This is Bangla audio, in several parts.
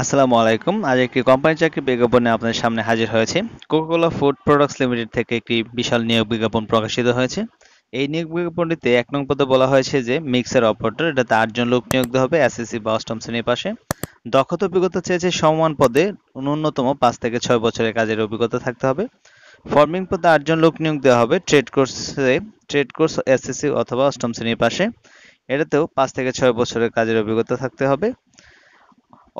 আসসালামু আলাইকুম আজ একটি কোম্পানি চাকরি বিজ্ঞাপনে আপনাদের সামনে হাজির হয়েছে কোকাকোলা ফুড প্রোডাক্টস লিমিটেড থেকে একটি বিশাল নিয়োগ বিজ্ঞাপন প্রকাশিত হয়েছে এই নিয়োগ বিজ্ঞাপনটিতে এক নং পদে বলা হয়েছে যে মিক্সার অপারেটর এটাতে আটজন লোক নিয়োগ দেওয়া হবে এসএসসি বা অষ্টম শ্রেণীর পাশে দক্ষতা অভিজ্ঞতা চেয়েছে সমান পদে ন্যূনতম পাঁচ থেকে ছয় বছরের কাজের অভিজ্ঞতা থাকতে হবে ফর্মিং পদে আটজন লোক নিয়োগ দেওয়া হবে ট্রেড কোর্সে ট্রেড কোর্স এসএসসি অথবা অষ্টম শ্রেণীর পাশে এটাতেও পাঁচ থেকে ছয় বছরের কাজের অভিজ্ঞতা থাকতে হবে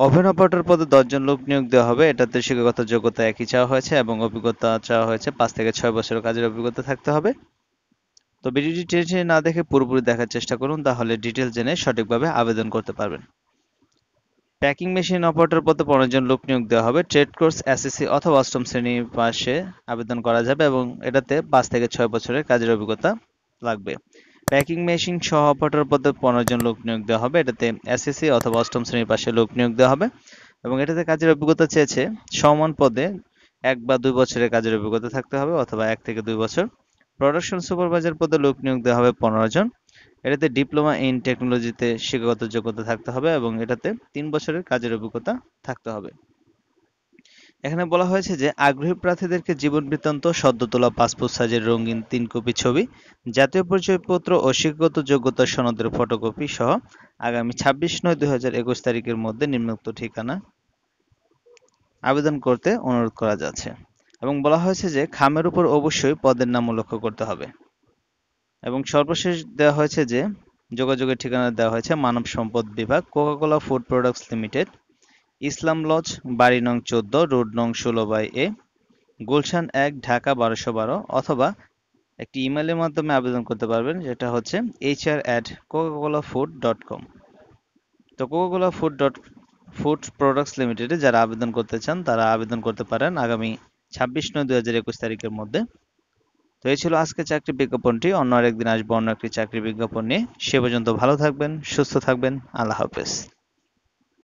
ওভেন অপারেটর পদে দশজন লোক নিয়োগ দেওয়া হবে এটাতে শিক্ষাগত যোগ্যতা একই চাওয়া হয়েছে এবং অভিজ্ঞতা চাওয়া হয়েছে পাঁচ থেকে ছয় বছরের কাজের অভিজ্ঞতা থাকতে হবে তো ভিডিওটি টেনে না দেখে পুরোপুরি দেখার চেষ্টা করুন তাহলে ডিটেল জেনে সঠিকভাবে আবেদন করতে পারবেন প্যাকিং মেশিন অপারেটর পদে পনেরো জন লোক নিয়োগ দেওয়া হবে ট্রেড কোর্স এসএসসি অথবা অষ্টম শ্রেণী পাশে আবেদন করা যাবে এবং এটাতে পাঁচ থেকে ছয় বছরের কাজের অভিজ্ঞতা লাগবে প্যাকিং মেশিন সহ অপারেটর পদে পনেরো জন লোক নিয়োগ দেওয়া হবে এটাতে এসএসসি অথবা অষ্টম শ্রেণীর পাশে লোক নিয়োগ দেওয়া হবে এবং এটাতে কাজের অভিজ্ঞতা চেয়েছে সমান পদে এক বা দুই বছরের কাজের অভিজ্ঞতা থাকতে হবে অথবা এক থেকে দুই বছর প্রোডাকশন সুপারভাইজার পদে লোক নিয়োগ দেওয়া হবে পনেরো জন এটাতে ডিপ্লোমা ইন টেকনোলজিতে শিক্ষাগত যোগ্যতা থাকতে হবে এবং এটাতে তিন বছরের কাজের অভিজ্ঞতা থাকতে হবে এখানে বলা হয়েছে যে আগ্রহী প্রার্থীদেরকে জীবন বৃত্তান্ত সদ্য তোলা পাসপোর্ট সাইজের রঙিন তিন কপি ছবি জাতীয় পরিচয়পত্র ও শিক্ষাগত যোগ্যতা সনদের ফটোকপি সহ আগামী ছাব্বিশ নয় দুই হাজার একুশ তারিখের মধ্যে নিম্নোক্ত ঠিকানা আবেদন করতে অনুরোধ করা যাচ্ছে এবং বলা হয়েছে যে খামের উপর অবশ্যই পদের নাম লক্ষ্য করতে হবে এবং সর্বশেষ দেওয়া হয়েছে যে যোগাযোগের ঠিকানা দেওয়া হয়েছে মানব সম্পদ বিভাগ Coca-Cola food products limited Islam lodge বাড়ি নং চোদ্দ রোড নং ষোলো বাই এ গুলশান এক ঢাকা বারোশো বারো অথবা একটি ইমেলের মাধ্যমে আবেদন করতে পারবেন যেটা হচ্ছে H R at Coca-Cola food dot com তো Coca-Cola food dot food products লিমিটেডে যারা আবেদন করতে চান তারা আবেদন করতে পারেন আগামী ছাব্বিশ নয় দু হাজার একুশ তারিখের মধ্যে তো এই ছিল আজকে চাকরি বিজ্ঞাপনটি অন্য আরেকদিন আসবো অন্য একটি চাকরি বিজ্ঞাপন নিয়ে সে পর্যন্ত ভালো থাকবেন সুস্থ থাকবেন আল্লাহ হাফেজ